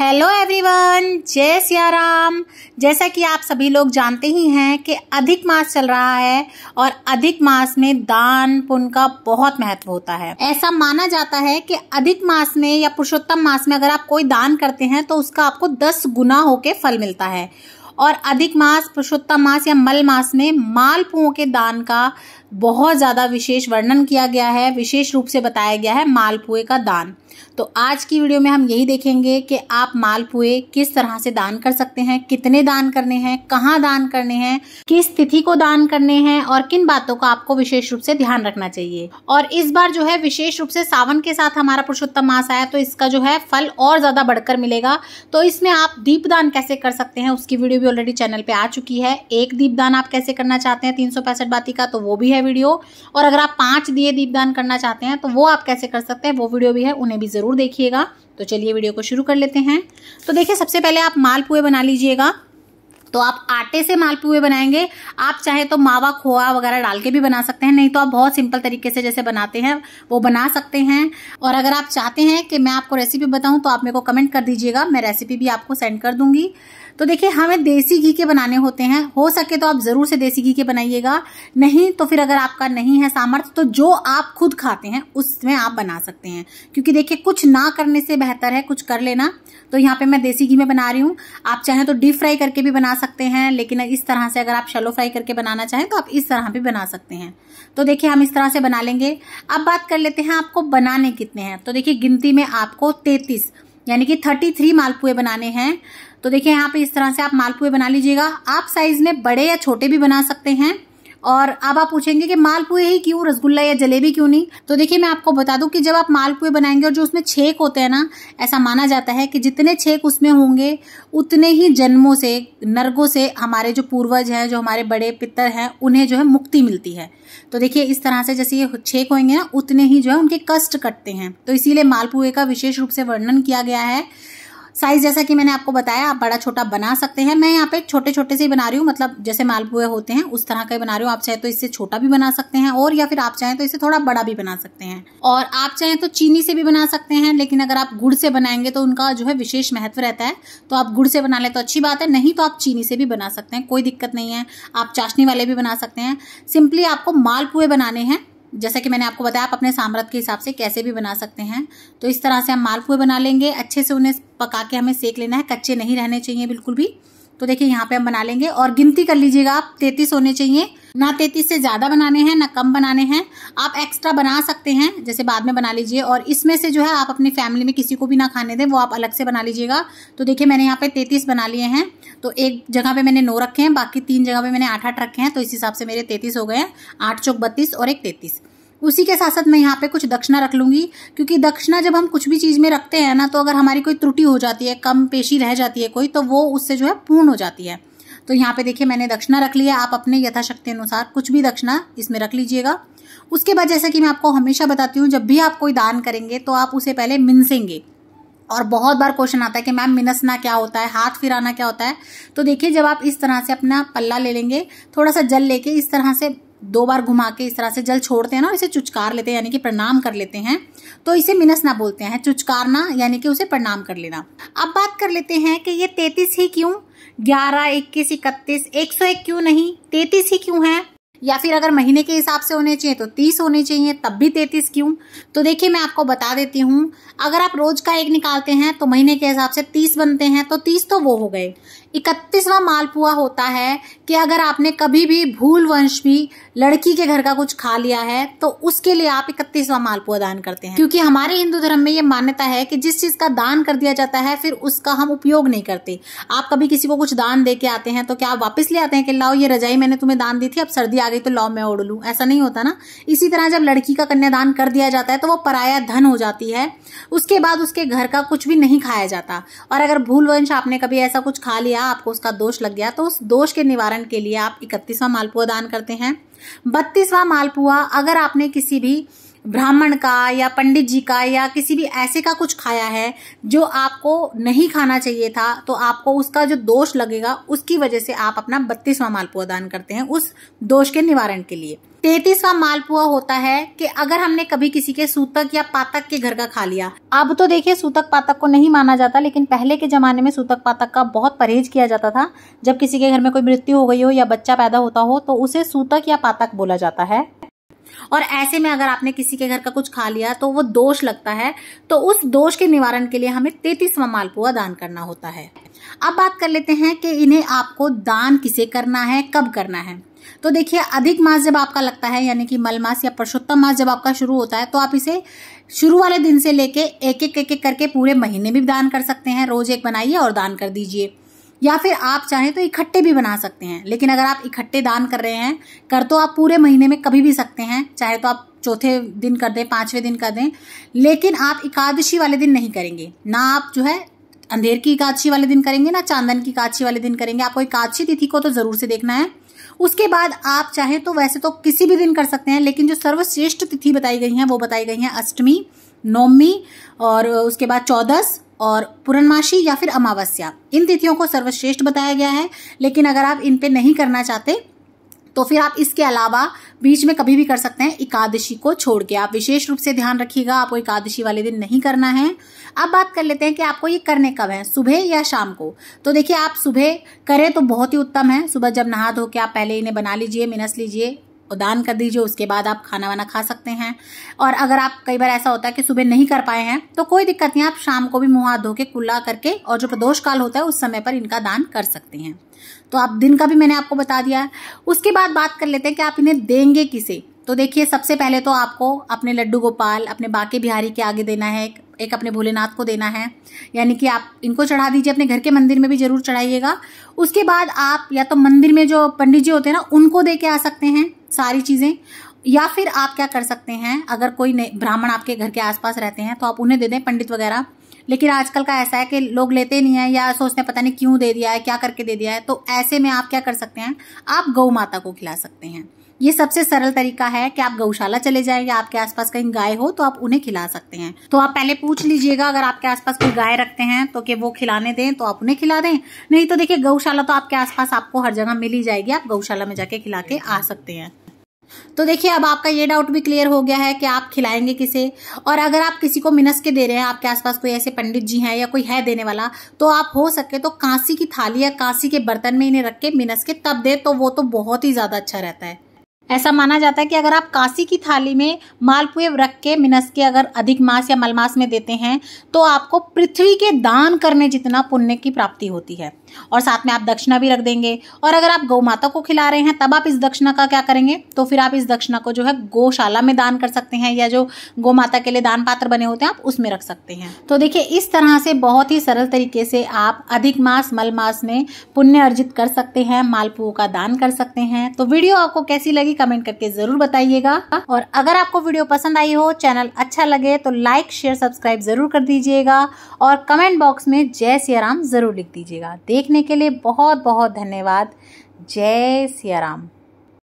hello everyone जय सियाराम जैसा कि आप सभी लोग जानते ही हैं कि अधिक मास चल रहा है और अधिक मास में दान पुण्य का बहुत महत्व होता है ऐसा माना जाता है कि अधिक मास में या पुरुषोत्तम मास में अगर आप कोई दान करते हैं तो उसका आपको दस गुना होके फल मिलता है और अधिक मास पुरुषोत्तम मास या मल मास में मालपुओं के दान का बहुत ज़्यादा विशेष वर्णन किया गया है विशेष रूप से बताया गया है मालपुए का दान तो आज की वीडियो में हम यही देखेंगे कि आप मालपुए किस तरह से दान कर सकते हैं कितने दान करने हैं कहाँ दान करने हैं किस तिथि को दान करने हैं और किन बातों का आपको विशेष रूप से ध्यान रखना चाहिए और इस बार जो है विशेष रूप से सावन के साथ हमारा पुरुषोत्तम मास आया तो इसका जो है फल और ज़्यादा बढ़कर मिलेगा तो इसमें आप दीपदान कैसे कर सकते हैं उसकी वीडियो भी ऑलरेडी चैनल पर आ चुकी है एक दीपदान आप कैसे करना चाहते हैं तीन बाती का तो वो भी है है वीडियो और अगर आप पाँच दिए दीपदान करना चाहते हैं तो वो आप कैसे कर सकते हैं वो वीडियो भी है उन्हें भी ज़रूर देखिएगा तो चलिए वीडियो को शुरू कर लेते हैं तो देखिए सबसे पहले आप मालपुए बना लीजिएगा तो आप आटे से मालपुए बनाएंगे आप चाहे तो मावा खोआ वगैरह डाल के भी बना सकते हैं नहीं तो आप बहुत सिंपल तरीके से जैसे बनाते हैं वो बना सकते हैं और अगर आप चाहते हैं कि मैं आपको रेसिपी बताऊं तो आप मेरे को कमेंट कर दीजिएगा मैं रेसिपी भी आपको सेंड कर दूंगी तो देखिए हमें देसी घी के बनाने होते हैं हो सके तो आप जरूर से देसी घी के बनाइएगा नहीं तो फिर अगर आपका नहीं है सामर्थ्य तो जो आप खुद खाते हैं उसमें आप बना सकते हैं क्योंकि देखिए कुछ ना करने से बेहतर है कुछ कर लेना तो यहाँ पे मैं देसी घी में बना रही हूँ आप चाहें तो डीप फ्राई करके भी बना सकते हैं लेकिन इस तरह से अगर आप शलो फ्राई करके बनाना चाहें तो आप इस तरह भी बना सकते हैं तो देखिए हम इस तरह से बना लेंगे अब बात कर लेते हैं आपको बनाने कितने हैं तो देखिए गिनती में आपको तैतीस यानी कि थर्टी थ्री मालपुए बनाने हैं तो देखिए यहाँ पे इस तरह से आप मालपुए बना लीजिएगा आप साइज में बड़े या छोटे भी बना सकते हैं और अब आप पूछेंगे कि मालपुए ही क्यों रसगुल्ला या जलेबी क्यों नहीं तो देखिए मैं आपको बता दूं कि जब आप मालपुए बनाएंगे और जो उसमें छेक होते हैं ना ऐसा माना जाता है कि जितने छेक उसमें होंगे उतने ही जन्मों से नर्गों से हमारे जो पूर्वज हैं जो हमारे बड़े पितर हैं उन्हें जो है मुक्ति मिलती है तो देखिए इस तरह से जैसे ये छेक होंगे ना उतने ही जो है उनके कष्ट कटते हैं तो इसीलिए मालपुए का विशेष रूप से वर्णन किया गया है साइज जैसा कि मैंने आपको बताया आप बड़ा छोटा बना सकते हैं मैं यहाँ पे छोटे छोटे से बना रही हूँ मतलब जैसे मालपुए होते हैं उस तरह का बना रही हूँ आप चाहे तो इससे छोटा भी बना सकते हैं और या फिर आप चाहें तो इसे थोड़ा बड़ा भी बना सकते हैं और आप चाहें तो चीनी से भी बना सकते हैं लेकिन अगर आप गुड़ से बनाएंगे तो उनका जो है विशेष महत्व रहता है तो आप गुड़ से बना ले तो अच्छी बात है नहीं तो आप चीनी से भी बना सकते हैं कोई दिक्कत नहीं है आप चाशनी वाले भी बना सकते हैं सिंपली आपको मालपुए बनाने हैं जैसा कि मैंने आपको बताया आप अपने सामर्थ्य के हिसाब से कैसे भी बना सकते हैं तो इस तरह से हम मालपुए बना लेंगे अच्छे से उन्हें पका के हमें सेक लेना है कच्चे नहीं रहने चाहिए बिल्कुल भी तो देखिए यहाँ पे हम बना लेंगे और गिनती कर लीजिएगा आप तैतीस होने चाहिए ना तैतीस से ज़्यादा बनाने हैं ना कम बनाने हैं आप एक्स्ट्रा बना सकते हैं जैसे बाद में बना लीजिए और इसमें से जो है आप अपनी फैमिली में किसी को भी ना खाने दें वो आप अलग से बना लीजिएगा तो देखिए मैंने यहाँ पे तैतीस बना लिए हैं तो एक जगह पे मैंने नौ रखे हैं बाकी तीन जगह पे मैंने आठ आठ रखे हैं तो इस हिसाब से मेरे तैतीस हो गए हैं आठ चौक बत्तीस और एक तैतीस उसी के साथ साथ मैं यहाँ पे कुछ दक्षिणा रख लूंगी क्योंकि दक्षिणा जब हम कुछ भी चीज़ में रखते हैं ना तो अगर हमारी कोई त्रुटि हो जाती है कम पेशी रह जाती है कोई तो वो उससे जो है पूर्ण हो जाती है तो यहाँ पे देखिए मैंने दक्षिणा रख लिया आप अपने यथाशक्ति अनुसार कुछ भी दक्षिणा इसमें रख लीजिएगा उसके बाद जैसा कि मैं आपको हमेशा बताती हूँ जब भी आप कोई दान करेंगे तो आप उसे पहले मिनसेंगे और बहुत बार क्वेश्चन आता है कि मैम मिनसना क्या होता है हाथ फिराना क्या होता है तो देखिए जब आप इस तरह से अपना पल्ला ले लेंगे थोड़ा सा जल लेके इस तरह से दो बार घुमा के इस तरह से जल छोड़ते हैं ना इसे चुचकार लेते हैं यानी कि प्रणाम कर लेते हैं तो इसे ना बोलते हैं चुचकारना यानी कि उसे प्रणाम कर लेना अब बात कर लेते हैं कि ये तैतीस ही क्यों ग्यारह इक्कीस इकतीस एक सौ एक क्यों नहीं तैतीस ही क्यों है या फिर अगर महीने के हिसाब से होने चाहिए तो तीस होने चाहिए तब भी तैतीस क्यों तो देखिए मैं आपको बता देती हूँ अगर आप रोज का एक निकालते हैं तो महीने के हिसाब से तीस बनते हैं तो तीस तो वो हो गए इकतीसवा मालपुआ होता है कि अगर आपने कभी भी भूल वंश भी लड़की के घर का कुछ खा लिया है तो उसके लिए आप इकतीसवां मालपुआ दान करते हैं क्योंकि हमारे हिंदू धर्म में ये मान्यता है कि जिस चीज का दान कर दिया जाता है फिर उसका हम उपयोग नहीं करते आप कभी किसी को कुछ दान दे के आते हैं तो क्या आप वापस ले आते हैं कि लाओ ये रजाई मैंने तुम्हें दान दी थी अब सर्दी आ गई तो लाओ मैं ओढ़ लू ऐसा नहीं होता ना इसी तरह जब लड़की का कन्यादान कर दिया जाता है तो वो पराया धन हो जाती है उसके बाद उसके घर का कुछ भी नहीं खाया जाता और अगर भूल वंश आपने कभी ऐसा कुछ खा लिया गया आपको उसका दोष लग गया तो उस दोष के निवारण के लिए आप इकतीसवां मालपुआ दान करते हैं बत्तीसवां मालपुआ अगर आपने किसी भी ब्राह्मण का या पंडित जी का या किसी भी ऐसे का कुछ खाया है जो आपको नहीं खाना चाहिए था तो आपको उसका जो दोष लगेगा उसकी वजह से आप अपना बत्तीसवां मालपुआ दान करते हैं उस दोष के निवारण के लिए तैतीसवा मालपुआ होता है कि अगर हमने कभी किसी के सूतक या पातक के घर का खा लिया अब तो देखिए सूतक पातक को नहीं माना जाता लेकिन पहले के ज़माने में सूतक पातक का बहुत परहेज किया जाता था जब किसी के घर में कोई मृत्यु हो गई हो या बच्चा पैदा होता हो तो उसे सूतक या पातक बोला जाता है और ऐसे में अगर आपने किसी के घर का कुछ खा लिया तो वो दोष लगता है तो उस दोष के निवारण के लिए हमें तैतीसवा मालपुआ दान करना होता है अब बात कर लेते हैं कि इन्हें आपको दान किसे करना है कब करना है तो देखिए अधिक मास जब आपका लगता है यानी कि मल मास या पुरुषोत्तम मास जब आपका शुरू होता है तो आप इसे शुरू वाले दिन से लेके एक एक एक एक करके पूरे महीने भी दान कर सकते हैं रोज एक बनाइए और दान कर दीजिए या फिर आप चाहें तो इकट्ठे भी बना सकते हैं लेकिन अगर आप इकट्ठे दान कर रहे हैं कर तो आप पूरे महीने में कभी भी सकते हैं चाहे तो आप चौथे दिन कर दें पांचवें दिन कर दें लेकिन आप एकादशी वाले दिन नहीं करेंगे ना आप जो है अंधेर की एकादशी वाले दिन करेंगे ना चांदन की एकादशी वाले दिन करेंगे आपको एकादशी तिथि को तो जरूर से देखना है उसके बाद आप चाहें तो वैसे तो किसी भी दिन कर सकते हैं लेकिन जो सर्वश्रेष्ठ तिथि बताई गई हैं वो बताई गई हैं अष्टमी नौमी और उसके बाद चौदस और पूर्णमासी या फिर अमावस्या इन तिथियों को सर्वश्रेष्ठ बताया गया है लेकिन अगर आप इन पे नहीं करना चाहते तो फिर आप इसके अलावा बीच में कभी भी कर सकते हैं एकादशी को छोड़ के आप विशेष रूप से ध्यान रखिएगा आपको एकादशी वाले दिन नहीं करना है अब बात कर लेते हैं कि आपको ये करने कब है सुबह या शाम को तो देखिए आप सुबह करें तो बहुत ही उत्तम है सुबह जब नहा धो के आप पहले इन्हें बना लीजिए मिनस लीजिए दान कर दीजिए उसके बाद आप खाना वाना खा सकते हैं और अगर आप कई बार ऐसा होता है कि सुबह नहीं कर पाए हैं तो कोई दिक्कत नहीं आप शाम को भी मुंह हाथ धो के कुल्ला करके और जो प्रदोष काल होता है उस समय पर इनका दान कर सकते हैं तो आप दिन का भी मैंने आपको बता दिया उसके बाद बात कर लेते हैं कि आप इन्हें देंगे किसे तो देखिए सबसे पहले तो आपको अपने लड्डू गोपाल अपने बाके बिहारी के आगे देना है एक अपने भोलेनाथ को देना है यानी कि आप इनको चढ़ा दीजिए अपने घर के मंदिर में भी जरूर चढ़ाइएगा उसके बाद आप या तो मंदिर में जो पंडित जी होते हैं ना उनको दे के आ सकते हैं सारी चीज़ें या फिर आप क्या कर सकते हैं अगर कोई ब्राह्मण आपके घर के आसपास रहते हैं तो आप उन्हें दे दें पंडित वगैरह लेकिन आजकल का ऐसा है कि लोग लेते नहीं है या सोचते पता नहीं क्यों दे दिया है क्या करके दे दिया है तो ऐसे में आप क्या कर सकते हैं आप गौ माता को खिला सकते हैं ये सबसे सरल तरीका है कि आप गौशाला चले जाएं या आपके आसपास कहीं गाय हो तो आप उन्हें खिला सकते हैं तो आप पहले पूछ लीजिएगा अगर आपके आसपास कोई गाय रखते हैं तो कि वो खिलाने दें तो आप उन्हें खिला दें नहीं तो देखिए गौशाला तो आपके आसपास आपको हर जगह मिल ही जाएगी आप गौशाला में जाके खिला के आ सकते हैं तो देखिए अब आपका ये डाउट भी क्लियर हो गया है कि आप खिलाएंगे किसे और अगर आप किसी को मिनस के दे रहे हैं आपके आसपास कोई ऐसे पंडित जी हैं या कोई है देने वाला तो आप हो सके तो कांसी की थाली या कांसी के बर्तन में इन्हें रख के मिनस के तब दे तो वो तो बहुत ही ज्यादा अच्छा रहता है ऐसा माना जाता है कि अगर आप काशी की थाली में मालपुए रख के मिनस के अगर अधिक मास या मलमास में देते हैं तो आपको पृथ्वी के दान करने जितना पुण्य की प्राप्ति होती है और साथ में आप दक्षिणा भी रख देंगे और अगर आप गौ माता को खिला रहे हैं तब आप इस दक्षिणा का क्या करेंगे तो फिर आप इस दक्षिणा को जो है गौशाला में दान कर सकते हैं या जो गौ माता के लिए दान पात्र बने होते हैं आप उसमें रख सकते हैं तो देखिए इस तरह से बहुत ही सरल तरीके से आप अधिक मास मल मास में पुण्य अर्जित कर सकते हैं मालपुओं का दान कर सकते हैं तो वीडियो आपको कैसी लगी कमेंट करके जरूर बताइएगा और अगर आपको वीडियो पसंद आई हो चैनल अच्छा लगे तो लाइक शेयर सब्सक्राइब जरूर कर दीजिएगा और कमेंट बॉक्स में जय सिया जरूर लिख दीजिएगा देखने के लिए बहुत बहुत धन्यवाद जय सियाराम